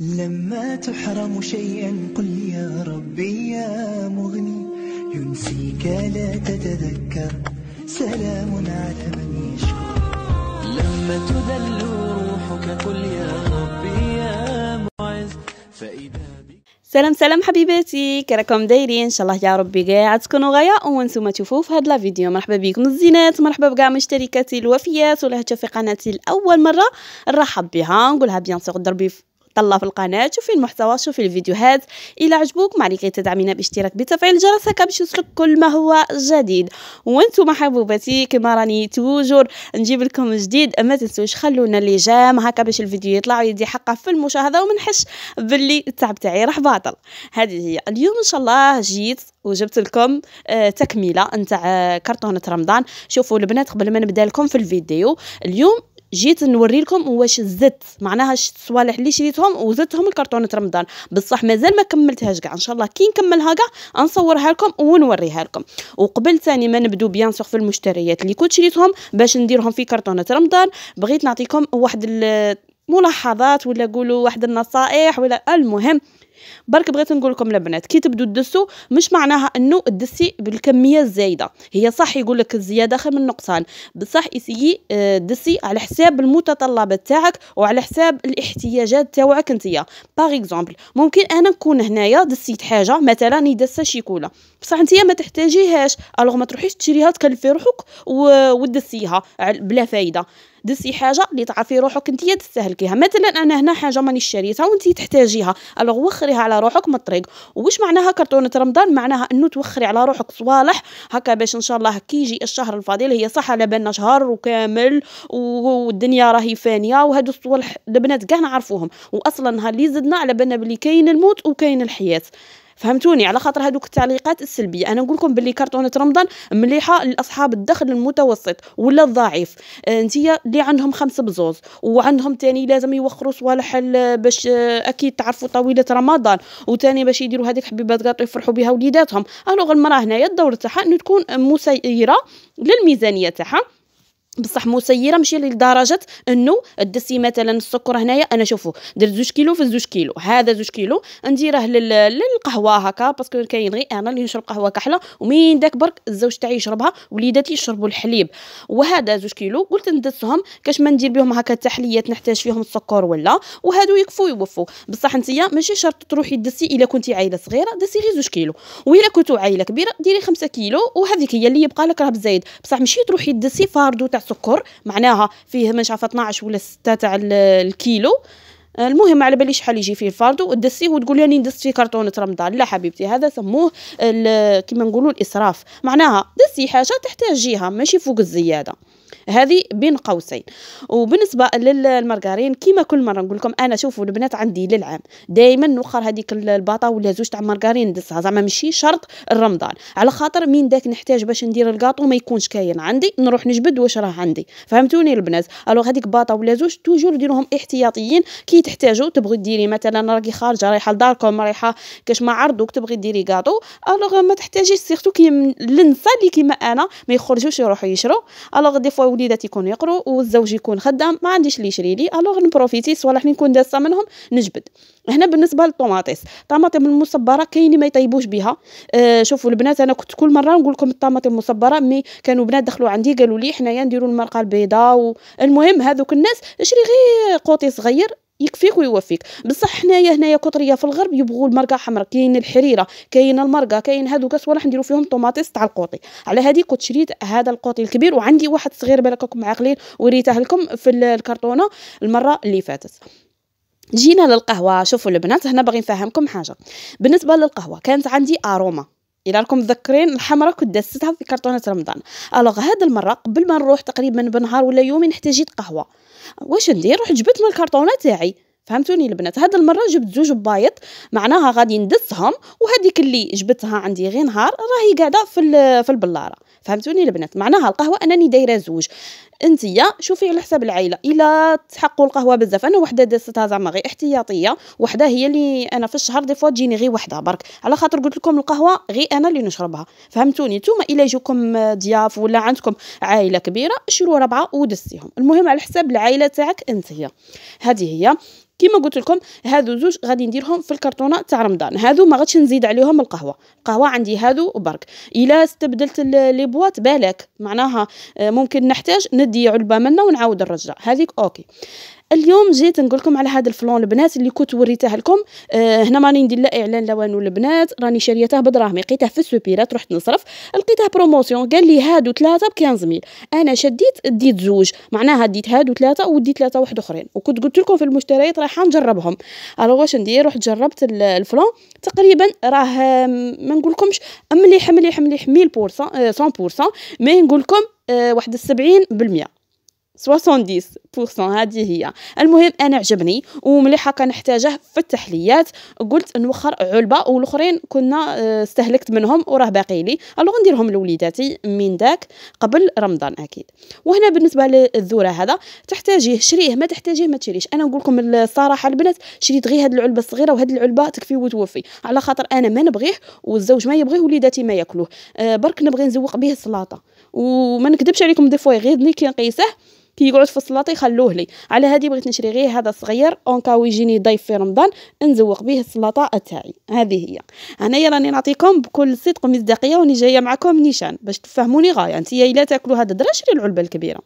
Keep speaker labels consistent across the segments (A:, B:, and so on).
A: لما تحرم شيئا قل يا ربي يا مغني ينسيك لا تتذكر سلام على من يشكر لما تذل روحك قل يا ربي يا معز فإذا سلام سلام حبيباتي كراكم دايرين ان شاء الله يا ربي كاع تكونوا غايا وانتم تشوفوا في هاد الفيديو مرحبا بكم الزينات مرحبا بكاع مشتركاتي الوفيات ولا في قناتي لاول مره نرحب بها نقولها بيان سور ضربي تطلع في القناة شوفي المحتوى شوفي الفيديوهات إلى عجبوك معليك تدعمينا باشتراك بتفعيل الجرس هكا باش يوصلك كل ما هو جديد وانتم حبوباتي كما راني توجور نجيب لكم جديد ما تنسوش خلونا اللي جام هكا باش الفيديو يطلع ويدي حقه في المشاهدة ومنحش باللي التعب تاعي راح باطل هذه هي اليوم ان شاء الله جيت وجبت لكم آه تكمله نتاع آه كرتونه رمضان شوفوا البنات قبل ما نبدا لكم في الفيديو اليوم جيت نوري لكم واش زدت معناها الصوالح اللي شريتهم وزدتهم الكرتونه رمضان بصح مازال ما كملتهاش كاع ان شاء الله كي نكملها كاع نصورها لكم ونوريها لكم وقبل ثاني ما نبدو بيان سور في المشتريات اللي كنت شريتهم باش نديرهم في كرتونه رمضان بغيت نعطيكم واحد ملاحظات ولا قولوا واحد النصائح ولا المهم برك بغيت نقول لكم البنات كي تبدو تدسوا مش معناها انه تدسي بالكميه الزايده هي صح يقول لك الزياده خير من النقصان بصح اسيي آه، دسي على حساب المتطلبات تاعك وعلى حساب الاحتياجات تاعك انتيا باغ اكزومبل ممكن انا نكون هنايا دسيت حاجه مثلا يدسه شيكولا بصح انتيا ما تحتاجيهاش الوغ ما تروحيش تشريها تكلفي روحك ودسيها بلا فايده دسي حاجه اللي تعرفي روحك انت تستهلكيها مثلا انا هنا حاجه ماني شريتها وانت تحتاجيها الوغ وخريها على روحك من الطريق واش معناها كرتونه رمضان معناها انه توخري على روحك صوالح هكا باش ان شاء الله كي يجي الشهر الفضيل هي صح على بالنا شهر وكامل والدنيا راهي فانيه وهادو الصوالح البنات كاع نعرفوهم واصلا نهار اللي زدنا على بالنا بلي كاين الموت وكاين الحياه فهمتوني على خاطر هذوك التعليقات السلبيه انا نقول لكم باللي كرتونه رمضان مليحه لاصحاب الدخل المتوسط ولا الضعيف آه، انتيا اللي عندهم خمس بزوز وعندهم تاني لازم يوخروا صوالح باش آه، اكيد تعرفوا طويله رمضان وتاني باش يديروا هذيك حبيبات كاطو يفرحوا بها وليداتهم الوغ المراه هنايا الدور تاعها انه تكون مسيره للميزانيه تاعها بصح مسيره ماشي لدرجه انه دسي مثلا السكر هنايا انا شوفوا درت زوج كيلو في زوج كيلو هذا زوج كيلو نديره للقهوه هكا باسكو كاين غير انا اللي نشرب قهوه كحله ومين داك برك الزوج تاعي يشربها وليداتي يشربوا الحليب وهذا زوج كيلو قلت ندسهم كاش ما ندير بهم هكا تحليات نحتاج فيهم السكر ولا وهادو يكفوا يوفوا بصح نتيا ماشي شرط تروحي دسي الا كنتي عائله صغيره دسي غير زوج كيلو واذا كنتو عائله كبيره ديري خمسة كيلو وهذيك هي اللي يبقى لك راه بزايد بصح ماشي تروحي دسي فاردو تاع السكر معناها فيه من شاف 12 ولا 6 تاع الكيلو المهم على بالي شحال يجي فيه الفاردو ودسيه وتقول راني ندس فيه كرتونة رمضان لا حبيبتي هذا سموه كيما نقولوا الاسراف معناها دسي حاجه تحتاجيها ماشي فوق الزياده هذه بين قوسين وبالنسبه للمارغرين كيما كل مره نقول لكم انا شوفوا البنات عندي للعام دائما نوخر هذيك الباطا ولا زوج تاع مارغرين ندسها زعما ماشي شرط رمضان على خاطر مين داك نحتاج باش ندير الكاطو ما يكونش كاين عندي نروح نجبد واش راه عندي فهمتوني البنات الوغ هذيك باطا ولا زوج توجور ديروهم احتياطيين كي تحتاجوا تبغي ديري مثلا راكي خارجه رايحه لداركم رايحه كاش ما عرضوك تبغي ديري كاطو الوغ ما تحتاجيش سيرتو كي النساء اللي كيما انا ما يخرجوش يروحوا يشرو الوغ دي فوا وليداتي يكون يقرو والزوج يكون خدام ما عنديش اللي يشري لي الوغ نبروفيتي صوالح نكون داسه منهم نجبد هنا بالنسبه للطوماطيس طماطم المصبره كاين ما يطيبوش بها آه شوفوا البنات انا كنت كل مره نقول لكم الطماطم المصبره مي كانوا بنات دخلوا عندي قالوا لي حنايا نديروا المرقه البيضاء المهم هذوك الناس شري غير قوطي صغير يكفيك ويوفيك بصح حنايا هنايا كطريه في الغرب يبغوا المرقه حمراء كاين الحريره كاين المرقه كاين هادو كاس صوالح نديروا فيهم طوماطيس تاع القوطي على هذه كنت شريت هذا القوطي الكبير وعندي واحد صغير بالك راكم عاقلين وريته لكم في الكرتونه المره اللي فاتت جينا للقهوه شوفوا البنات هنا باغي نفهمكم حاجه بالنسبه للقهوه كانت عندي اروما إلا راكم متذكرين الحمراء كنت دستها في كرتونه رمضان الوغ هاد المره قبل ما نروح تقريبا بنهار ولا يومين احتاجيت قهوه واش ندير رحت جبت من الكرطونه تاعي فهمتوني البنات هاد المره جبت زوج بايط معناها غادي ندسهم وهذيك اللي جبتها عندي غير نهار راهي قاعده في في البلاره فهمتوني البنات معناها القهوه انني دايره زوج انتيا شوفي على حساب العائله الا تحقوا القهوه بزاف انا وحده دستها زعما غير احتياطيه وحده هي اللي انا في الشهر دي فوا تجيني غير وحده برك على خاطر قلت لكم القهوه غير انا اللي نشربها فهمتوني نتوما الا يجوكم ضياف ولا عندكم عائله كبيره شروا ربعه ودسيهم المهم على حساب العائله تاعك انتيا هذه هي كيما قلت لكم هادو زوج غادي نديرهم في الكرتونه تاع رمضان هادو ما غاديش نزيد نزيد عليهم القهوه قهوه عندي هادو وبرك الا استبدلت لي بواط بالك معناها آه، ممكن نحتاج ندي علبه منا ونعاود نرجع هذيك اوكي اليوم جيت نقول لكم على هذا الفلون البنات اللي كنت وريته لكم آه هنا ماني ندير لا اعلان لا والو البنات راني شريته بدراهمي لقيته في السوبيرات رحت نصرف لقيته بروموسيون قال لي هادو ثلاثه ب 15000 انا شديت ديت زوج معناها ديت هادو ثلاثه وديت ثلاثه واحد اخرين وكنت قلت لكم في المشتريات رايحه نجربهم الو واش ندير رحت جربت الفلون تقريبا راه ما نقولكمش مليح مليح مليح 100% 100% آه، مي نقول لكم آه، واحد السبعين بالمية 70% هذه هي المهم انا عجبني ومليحه كنحتاجه في التحليات قلت نوخر علبه والاخرين كنا آه، استهلكت منهم وراه باقي لي الوغ نديرهم لوليداتي من داك قبل رمضان اكيد وهنا بالنسبه للذره هذا تحتاجيه شريه ما تحتاجيه ما تشريش انا نقول لكم الصراحه البنات شريت غير هاد العلبه الصغيره وهاد العلبه تكفي وتوفي على خاطر انا ما نبغيه والزوج ما يبغيه وليداتي ما ياكلوه أه برك نبغي نزوق به السلطه وما نكذبش عليكم دي فوا غير كنقيسه نقيسه كيقعد في السلاطه يخلوه لي على هذه بغيت نشري غير هذا الصغير اونكاو يجيني ضيف في رمضان نزوق به السلاطه تاعي هذه هي هنايا راني نعطيكم بكل صدق ومصداقيه وني جايه معكم نيشان باش تفهموني غايه انت الا تاكلوا هذا الدرا شري العلبه الكبيره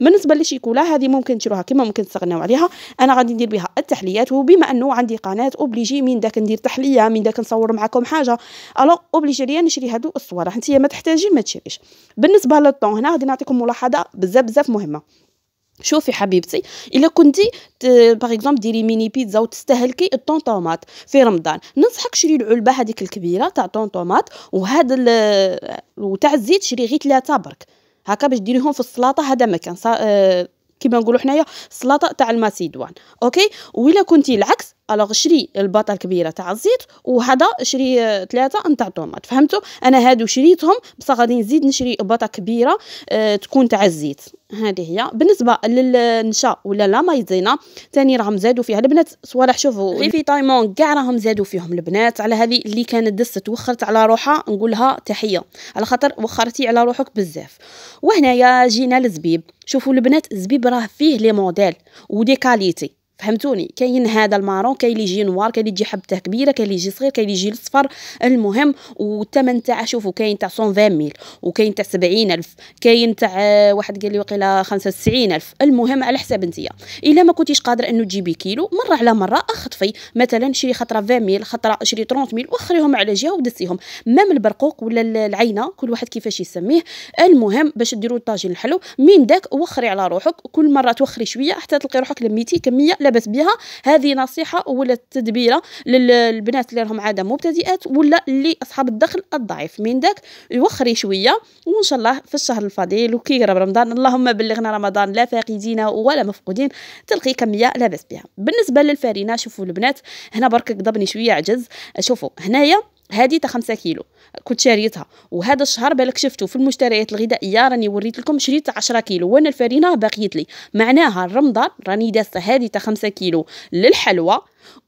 A: بالنسبه للشيكولا هذه ممكن تشروها كما ممكن تستغناو عليها انا غادي ندير بها التحليات وبما انه عندي قناه اوبليجي من داك ندير تحليه من داك نصور معكم حاجه الو اوبليجي ليا نشري هذو الصور انت ما تحتاجي ما تشريش بالنسبه للطون هنا غادي نعطيكم ملاحظه بزاف بزاف مهمه شوفي حبيبتي الا كنتي باغ اكزومبل ديري ميني بيتزا وتستهلكي الطون طوماط في رمضان ننصحك شري العلبه هذيك الكبيره تاع طون طوماط وهذا وتاع الزيت شري غير ثلاثه برك هكا باش ديريهم في السلطه هذا ما كان آه، كيما نقولوا حنايا السلطه تاع الماسيدوان اوكي والا كنتي العكس الوغ شري الباطه الكبيره تاع الزيت وهذا شري ثلاثه آه، نتاع طوماط فهمتوا انا هادو شريتهم بصح غادي نزيد نشري باطه كبيره آه، تكون تاع الزيت هذه هي بالنسبه للنشا ولا لا مايزينا ثاني راهم زادوا فيها البنات صوالح شوفوا غير في تايمون كاع راهم زادوا فيهم البنات على هذه اللي كانت دست وخرت على روحها نقولها تحيه على خاطر وخرتي على روحك بزاف وهنايا جينا للزبيب شوفوا البنات الزبيب راه فيه لي موديل ودي كاليتي فهمتوني كاين هذا المارون كاين اللي يجي نوار كاين اللي يجي حبته كبيره كاين اللي يجي صغير كاين اللي يجي الصفر المهم والثمن تاع شوفوا كاين تاع 120000 وكاين تاع 70000 كاين تاع آه، واحد قال لي وقيله 95000 المهم على حساب انتيا الا ما كنتيش قادره انه تجيبي كيلو مره على مره اخطفي مثلا شري خطره 20000 خطره شري 30000 ميل وخريهم على جهه ودسيهم مام البرقوق ولا العينه كل واحد كيفاش يسميه المهم باش ديروا الطاجين الحلو من داك وخري على روحك كل مره توخري شويه حتى تلقي روحك لميتي كميه لاباس بها هذه نصيحه ولا تدبيره للبنات اللي راهم عاده مبتدئات ولا اللي اصحاب الدخل الضعيف من داك يوخري شويه وان شاء الله في الشهر الفضيل وكي يقرب رمضان اللهم بلغنا رمضان لا فاقدين ولا مفقودين تلقي كميه لاباس بها بالنسبه للفارينه شوفوا البنات هنا برك قضبني شويه عجز شوفوا هنايا هذه تا 5 كيلو كنت شاريتها وهذا الشهر بالك شفتو في المشتريات الغذائيه راني وريت لكم شريت 10 كيلو وانا الفرينه باقيت لي معناها رمضان راني دازت هذه تا 5 كيلو للحلوى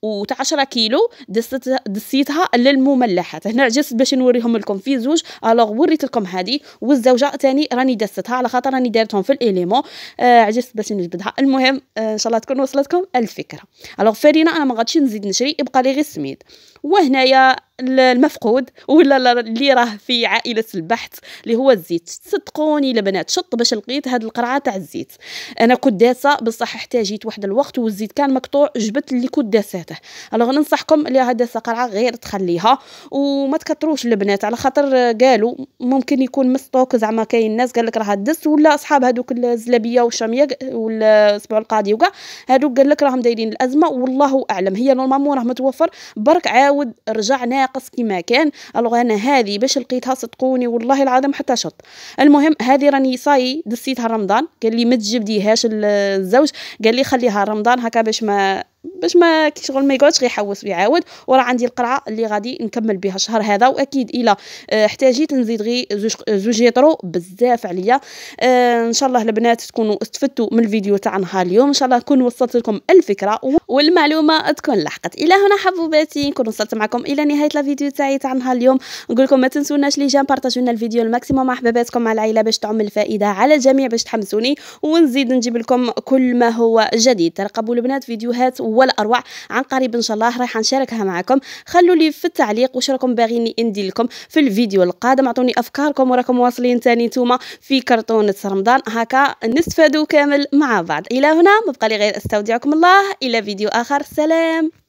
A: و10 كيلو دست دسيتها للمملحات هنا عجزت باش نوريهم لكم في زوج الوغ وريت لكم هذه والزوجه ثاني راني دستها على خاطر راني دارتهم في الاليمون آه عجزت باش نجبدها المهم آه ان شاء الله تكون وصلتكم الفكره الوغ فرينه انا ما غاديش نزيد نشري يبقى لي غير السميد وهنايا المفقود ولا اللي راه في عائله البحث اللي هو الزيت صدقوني البنات شط باش لقيت هاد القرعه تاع الزيت انا كنت داسه بصح احتاجيت واحد الوقت والزيت كان مقطوع جبت اللي كنت دساته الوغ ننصحكم اللي راها داسه قرعه غير تخليها وما تكتروش البنات على خاطر قالوا ممكن يكون مستوك زعما كاين ناس قال لك راها دس ولا اصحاب هذوك الزلابيه والشاميه والاسبوع القاضي وكاع هذوك قال لك راهم دايرين الازمه والله اعلم هي نورمالمون راه متوفر برك عاود رجع ناقص كما كان الوغ انا هذه باش لقيتها صدقوني والله العظيم حتى شط المهم هذه راني صاي دسيتها رمضان قال لي ما تجبديهاش الزوج قال لي خليها رمضان هكا باش ما باش ما كي شغل ما يقعدش غير يحوس ويعاود وراه عندي القرعه اللي غادي نكمل بها الشهر هذا واكيد الا احتاجيت آه، نزيد غير زوج آه، زوج يطرو بزاف عليا اه ان شاء الله البنات تكونوا استفدتوا من الفيديو تاع نهار اليوم ان شاء الله نكون وصلت لكم الفكره والمعلومه تكون لحقت الى هنا حبوباتي نكون وصلت معكم الى نهايه الفيديو تاعي تاع نهار اليوم نقول لكم ما تنسوناش لي جام بارطاجيو لنا الفيديو الماكسيموم مع حباباتكم مع العائله باش تعم الفائده على الجميع باش تحمسوني ونزيد نجيب لكم كل ما هو جديد ترقبوا البنات فيديوهات ولا اروع عن قريب ان شاء الله رايحه نشاركها معكم خلوا لي في التعليق واش راكم باغيني ندير لكم في الفيديو القادم عطوني افكاركم وراكم واصلين ثاني نتوما في كرتونه رمضان هكا نستفادوا كامل مع بعض الى هنا مبقى لي غير استودعكم الله الى فيديو اخر سلام